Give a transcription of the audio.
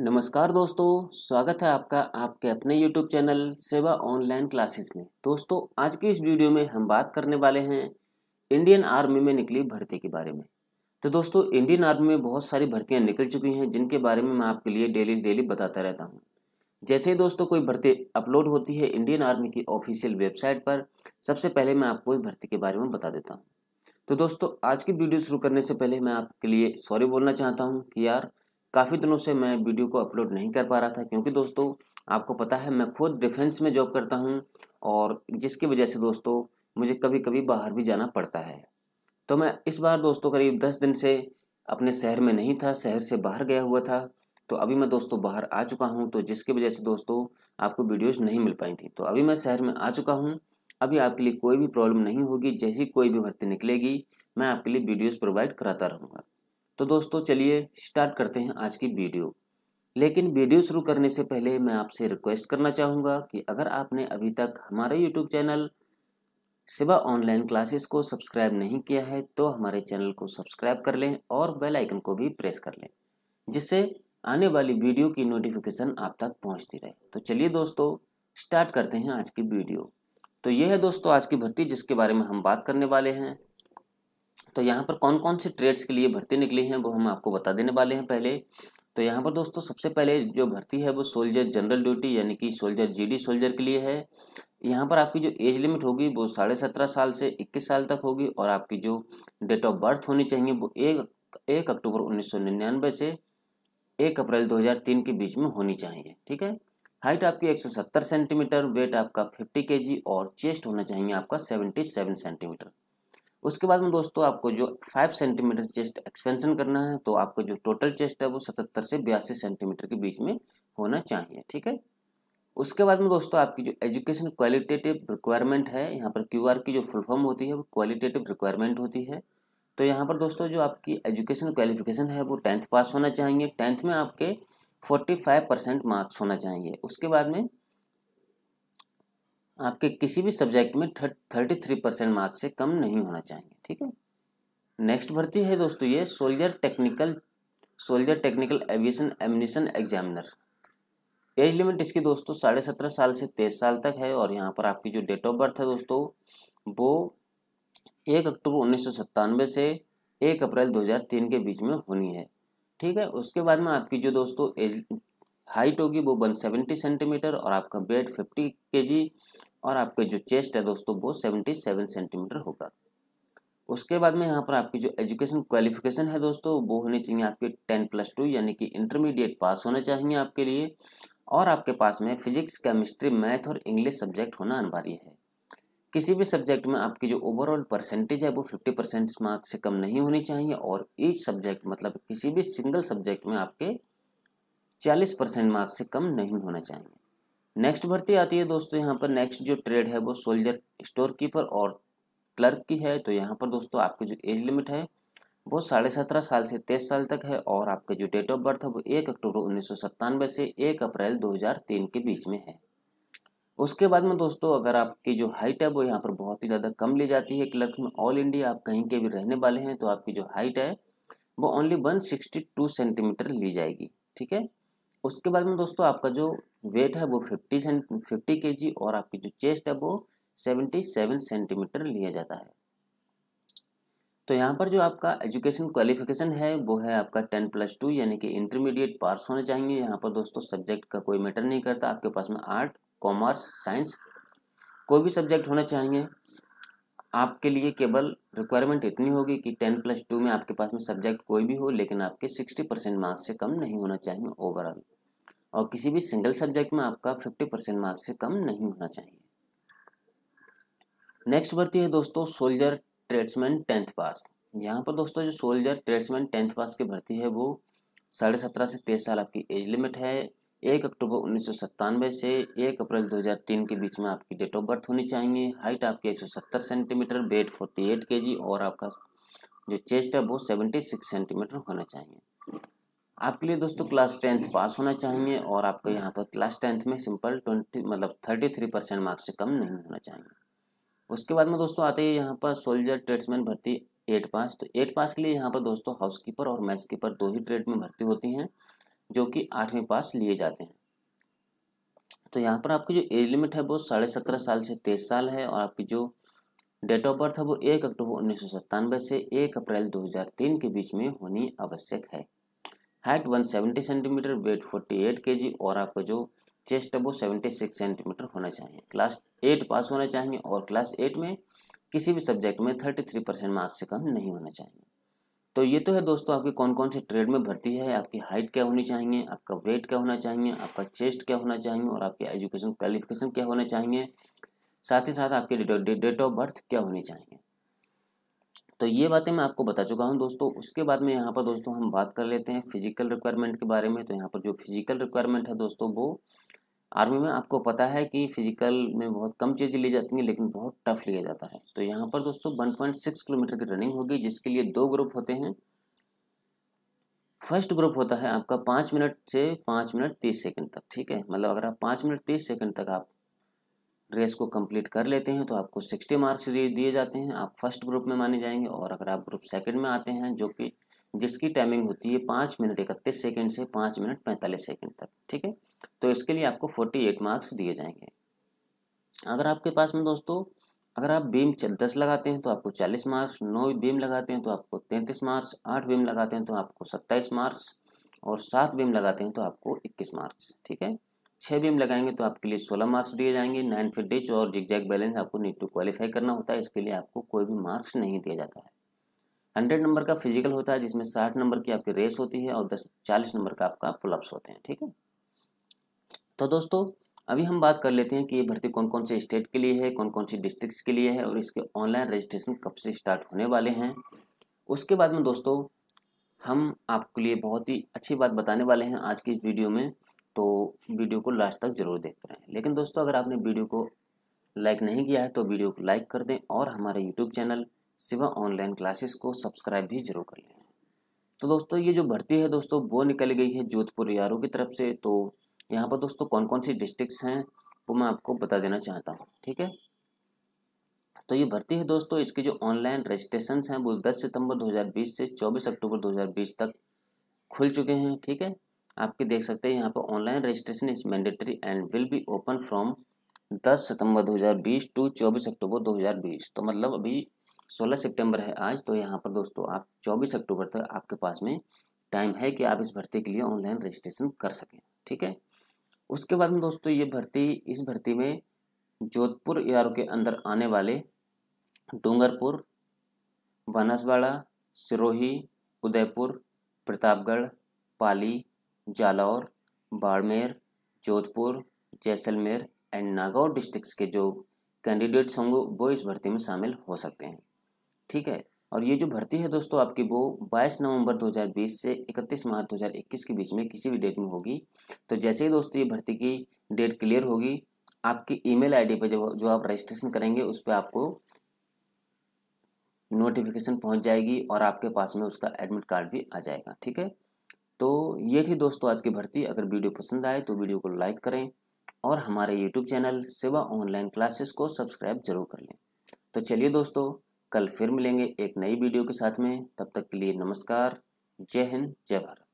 नमस्कार दोस्तों स्वागत है आपका आपके अपने YouTube channel Shiva online classes में दोस्तों आज की इस वीडियो में हम बात करने वाले हैं इंडियन आर्मी में निकली भर्ती के बारे में तो दोस्तों इंडियन आर्मी में बहुत सारी भर्तियां निकल चुकी हैं जिनके बारे में मैं आपके लिए डेली डेली बताता रहता हूँ जैसे ही दोस्तों कोई भर्ती अपलोड होती है इंडियन आर्मी की ऑफिशियल वेबसाइट पर सबसे पहले मैं आपको इस भर्ती के बारे में बता देता हूँ तो दोस्तों आज की वीडियो शुरू करने से पहले मैं आपके लिए सॉरी बोलना चाहता हूँ कि यार काफ़ी दिनों से मैं वीडियो को अपलोड नहीं कर पा रहा था क्योंकि दोस्तों आपको पता है मैं खुद डिफेंस में जॉब करता हूँ और जिसकी वजह से दोस्तों मुझे कभी कभी बाहर भी जाना पड़ता है तो मैं इस बार दोस्तों करीब दस दिन से अपने शहर में नहीं था शहर से बाहर गया हुआ था तो अभी मैं दोस्तों बाहर आ चुका हूँ तो जिसकी वजह से दोस्तों आपको वीडियोज़ नहीं मिल पाई थी तो अभी मैं शहर में आ चुका हूँ अभी आपके लिए कोई भी प्रॉब्लम नहीं होगी जैसी कोई भी भर्ती निकलेगी मैं आपके लिए वीडियोज़ प्रोवाइड कराता रहूँगा तो दोस्तों चलिए स्टार्ट करते हैं आज की वीडियो लेकिन वीडियो शुरू करने से पहले मैं आपसे रिक्वेस्ट करना चाहूँगा कि अगर आपने अभी तक हमारे YouTube channel Shiva online classes को सब्सक्राइब नहीं किया है तो हमारे चैनल को सब्सक्राइब कर लें और बेल आइकन को भी प्रेस कर लें जिससे आने वाली वीडियो की नोटिफिकेशन आप तक पहुंचती रहे तो चलिए दोस्तों स्टार्ट करते हैं आज की वीडियो तो यह है दोस्तों आज की भर्ती जिसके बारे में हम बात करने वाले हैं तो यहाँ पर कौन कौन से ट्रेड्स के लिए भर्ती निकली हैं वो हम आपको बता देने वाले हैं पहले तो यहाँ पर दोस्तों सबसे पहले जो भर्ती है वो सोल्जर जनरल ड्यूटी यानी कि सोल्जर जीडी सोल्जर के लिए है यहाँ पर आपकी जो एज लिमिट होगी वो साढ़े सत्रह साल से इक्कीस साल तक होगी और आपकी जो डेट ऑफ बर्थ होनी चाहिए वो एक एक अक्टूबर उन्नीस सौ निन्यानवे से एक अप्रैल 2003 के बीच में होनी चाहिए ठीक है हाइट आपकी 170 सेंटीमीटर वेट आपका 50 के और चेस्ट होना चाहिए आपका 77 सेंटीमीटर उसके बाद में दोस्तों आपको जो फाइव सेंटीमीटर चेस्ट एक्सपेंशन करना है तो आपको जो टोटल चेस्ट है वो सतहत्तर से बयासी सेंटीमीटर के बीच में होना चाहिए ठीक है उसके बाद में दोस्तों आपकी जो एजुकेशन क्वालिटेटिव रिक्वायरमेंट है यहाँ पर क्यू की जो फुल फॉर्म होती है वो क्वालिटेटिव रिक्वायरमेंट होती है तो यहाँ पर दोस्तों जो आपकी एजुकेशन क्वालिफिकेशन है वो टेंथ पास होना चाहिए टेंथ में आपके फोर्टी फाइव परसेंट मार्क्स होना चाहिए उसके बाद में आपके किसी भी सब्जेक्ट में थर्टी थ्री परसेंट मार्क्स से कम नहीं होना चाहिए ठीक है नेक्स्ट भर्ती है दोस्तों ये soldier technical soldier technical aviation ammunition examiner age limit इसकी दोस्तों साढ़े सत्रह साल से तेईस साल तक है और यहाँ पर आपकी जो डेट ऑफ बर्थ है दोस्तों वो एक अक्टूबर उन्नीस से एक अप्रैल दो के बीच में होनी है ठीक है उसके बाद में आपकी जो दोस्तों एज हाइट होगी वो 170 सेंटीमीटर और आपका वेट 50 के और आपके जो चेस्ट है दोस्तों वो 77 सेंटीमीटर होगा उसके बाद में यहाँ पर आपकी जो एजुकेशन क्वालिफिकेशन है दोस्तों वो होनी चाहिए आपके टेन प्लस टू यानी कि इंटरमीडिएट पास होना चाहिए आपके लिए और आपके पास में फिजिक्स केमिस्ट्री मैथ और इंग्लिश सब्जेक्ट होना अनिवार्य है किसी भी सब्जेक्ट में आपकी जो ओवरऑल परसेंटेज है वो फिफ्टी परसेंट मार्क्स से कम नहीं होनी चाहिए और ईच सब्जेक्ट मतलब किसी भी सिंगल सब्जेक्ट में आपके चालीस परसेंट मार्क्स से कम नहीं होना चाहिए नेक्स्ट भर्ती आती है दोस्तों यहाँ पर नेक्स्ट जो ट्रेड है वो सोल्जर स्टोर कीपर और क्लर्क की है तो यहाँ पर दोस्तों आपकी जो एज लिमिट है वो साढ़े सत्रह साल से तेईस साल तक है और आपका जो डेट ऑफ बर्थ है वो एक अक्टूबर उन्नीस से एक अप्रैल तीन के बीच में है उसके बाद में दोस्तों अगर आपकी जो हाइट है वो यहाँ पर बहुत ही ज़्यादा कम ली जाती है क्लर्क में ऑल इंडिया आप कहीं के भी रहने वाले हैं तो आपकी जो हाइट है वो ओनली 162 सेंटीमीटर ली जाएगी ठीक है उसके बाद में दोस्तों आपका जो वेट है वो फिफ्टी सेंट फिफ्टी के जी और आपकी जो चेस्ट है वो सेवेंटी सेवन सेंटीमीटर लिया जाता है तो यहाँ पर जो आपका एजुकेशन क्वालिफिकेशन है वो है आपका टेन प्लस टू यानी कि इंटरमीडिएट पास होने चाहिए यहाँ पर दोस्तों सब्जेक्ट का कोई मैटर नहीं करता आपके पास में आर्ट कॉमर्स साइंस कोई भी सब्जेक्ट होना चाहिए आपके लिए केवल रिक्वायरमेंट इतनी होगी कि टेन प्लस टू में आपके पास में सब्जेक्ट कोई भी हो लेकिन आपके सिक्सटी परसेंट मार्क्स से कम नहीं होना चाहिए ओवरऑल और किसी भी सिंगल सब्जेक्ट में आपका फिफ्टी परसेंट मार्क्स से कम नहीं होना चाहिए नेक्स्ट बढ़ती है दोस्तों सोल्जर ट्रेड्समैन टेंथ पास यहाँ पर दोस्तों जो सोल्जर ट्रेड्समैन टेंथ पास की भर्ती है वो साढ़े सत्रह से तेईस साल आपकी एज लिमिट है एक अक्टूबर उन्नीस से एक अप्रैल 2003 के बीच में आपकी डेट ऑफ बर्थ होनी चाहिए हाइट आपकी 170 सेंटीमीटर वेट 48 केजी और आपका जो चेस्ट है वो 76 सेंटीमीटर होना चाहिए आपके लिए दोस्तों क्लास टेंथ पास होना चाहिए और आपको यहाँ पर क्लास टेंथ में सिंपल ट्वेंटी मतलब थर्टी थ्री परसेंट मार्क्स से कम नहीं होना चाहिए उसके बाद में दोस्तों आते हैं यहाँ पर सोल्जर ट्रेड्समैन भर्ती एट पास तो एट पास के लिए यहाँ पर दोस्तों हाउस कीपर और मैच कीपर दो ही ट्रेड में भर्ती होती हैं जो कि आठवीं पास लिए जाते हैं तो यहाँ पर आपकी जो एज लिमिट है वो साढ़े सत्रह साल से तेईस साल है और आपकी जो डेट ऑफ बर्थ है वो एक अक्टूबर उन्नीस से एक अप्रैल तीन के बीच में होनी आवश्यक है हाइट 170 सेंटीमीटर वेट 48 केजी और आपका जो चेस्ट है वो 76 सेंटीमीटर होना चाहिए क्लास एट पास होना चाहिए और क्लास एट में किसी भी सब्जेक्ट में 33 परसेंट मार्क्स से कम नहीं होना चाहिए तो ये तो है दोस्तों आपकी कौन कौन से ट्रेड में भर्ती है आपकी हाइट क्या होनी चाहिए आपका वेट क्या होना चाहिए आपका चेस्ट क्या होना चाहिए और आपकी एजुकेशन क्वालिफिकेशन क्या होना चाहिए साथ ही साथ आपके डेट ऑफ बर्थ क्या होनी चाहिए तो ये बातें मैं आपको बता चुका हूँ दोस्तों उसके बाद में यहाँ पर दोस्तों हम बात कर लेते हैं फिजिकल रिक्वायरमेंट के बारे में तो यहाँ पर जो फिजिकल रिक्वायरमेंट है दोस्तों वो आर्मी में आपको पता है कि फिजिकल में बहुत कम चीज़ें ली जाती हैं लेकिन बहुत टफ लिया जाता है तो यहाँ पर दोस्तों 1.6 किलोमीटर की रनिंग होगी जिसके लिए दो ग्रुप होते हैं फर्स्ट ग्रुप होता है आपका पाँच मिनट से पाँच मिनट तीस सेकंड तक ठीक है मतलब अगर आप पाँच मिनट तीस सेकंड तक आप ड्रेस को कंप्लीट कर लेते हैं तो आपको सिक्सटी मार्क्स दिए जाते हैं आप फर्स्ट ग्रुप में माने जाएंगे और अगर आप ग्रुप सेकंड में आते हैं जो कि जिसकी टाइमिंग होती है पाँच मिनट इकतीस सेकंड से पाँच मिनट पैंतालीस सेकंड तक ठीक है तो इसके लिए आपको फोर्टी एट मार्क्स दिए जाएंगे अगर आपके पास में दोस्तों अगर आप बीम दस लगाते हैं तो आपको चालीस मार्क्स नौ बीम लगाते हैं तो आपको तैंतीस मार्क्स आठ बीम लगाते हैं तो आपको सत्ताईस मार्क्स और सात बीम लगाते हैं तो आपको इक्कीस मार्क्स ठीक है छः बीम लगाएंगे तो आपके लिए सोलह मार्क्स दिए जाएंगे नाइन फिट डिच और जिगजैग बैलेंस आपको नीट टू क्वालिफाई करना होता है इसके लिए आपको कोई भी मार्क्स नहीं दिया जाता है हंड्रेड नंबर का फिजिकल होता है जिसमें साठ नंबर की आपकी रेस होती है और दस चालीस नंबर का आपका पुलअप्स होते हैं ठीक है तो दोस्तों अभी हम बात कर लेते हैं कि ये भर्ती कौन कौन से स्टेट के लिए है कौन कौन से डिस्ट्रिक्ट के लिए है और इसके ऑनलाइन रजिस्ट्रेशन कब से स्टार्ट होने वाले हैं उसके बाद में दोस्तों हम आपके लिए बहुत ही अच्छी बात बताने वाले हैं आज की इस वीडियो में तो वीडियो को लास्ट तक ज़रूर देखते रहें लेकिन दोस्तों अगर आपने वीडियो को लाइक नहीं किया है तो वीडियो को लाइक कर दें और हमारे YouTube channel Shiva online classes को सब्सक्राइब भी जरूर कर लें तो दोस्तों ये जो भर्ती है दोस्तों वो निकल गई है जोधपुर यारों की तरफ से तो यहाँ पर दोस्तों कौन कौन सी डिस्ट्रिक्ट हैं वो मैं आपको बता देना चाहता हूँ ठीक है तो ये भर्ती है दोस्तों इसके जो ऑनलाइन रजिस्ट्रेशन हैं वो 10 सितंबर 2020 से 24 अक्टूबर 2020 तक खुल चुके हैं ठीक है आपके देख सकते हैं यहाँ पर online registration is mandatory and will be open from 10 September 2020 to 24 October 2020 तो मतलब अभी 16 सितंबर है आज तो यहाँ पर दोस्तों आप 24 अक्टूबर तक आपके पास में टाइम है कि आप इस भर्ती के लिए ऑनलाइन रजिस्ट्रेशन कर सकें ठीक है उसके बाद में दोस्तों ये भर्ती इस भर्ती में जोधपुर यारों के अंदर आने वाले डूंगरपुर वनसवाड़ा सिरोही उदयपुर प्रतापगढ़ पाली जालौर बाड़मेर जोधपुर जैसलमेर एंड नागौर डिस्ट्रिक्स के जो कैंडिडेट्स होंगे वो इस भर्ती में शामिल हो सकते हैं ठीक है और ये जो भर्ती है दोस्तों आपकी वो 22 नवंबर 2020 से 31 मार्च 2021 के बीच में किसी भी डेट में होगी तो जैसे ही दोस्तों ये भर्ती की डेट क्लियर होगी आपकी ईमेल आईडी पे जब जो आप रजिस्ट्रेशन करेंगे उस पर आपको नोटिफिकेशन पहुंच जाएगी और आपके पास में उसका एडमिट कार्ड भी आ जाएगा ठीक है तो ये थी दोस्तों आज की भर्ती अगर वीडियो पसंद आए तो वीडियो को लाइक करें और हमारे YouTube channel Shiva online classes को सब्सक्राइब जरूर कर लें तो चलिए दोस्तों कल फिर मिलेंगे एक नई वीडियो के साथ में तब तक के लिए नमस्कार जय हिंद जय भारत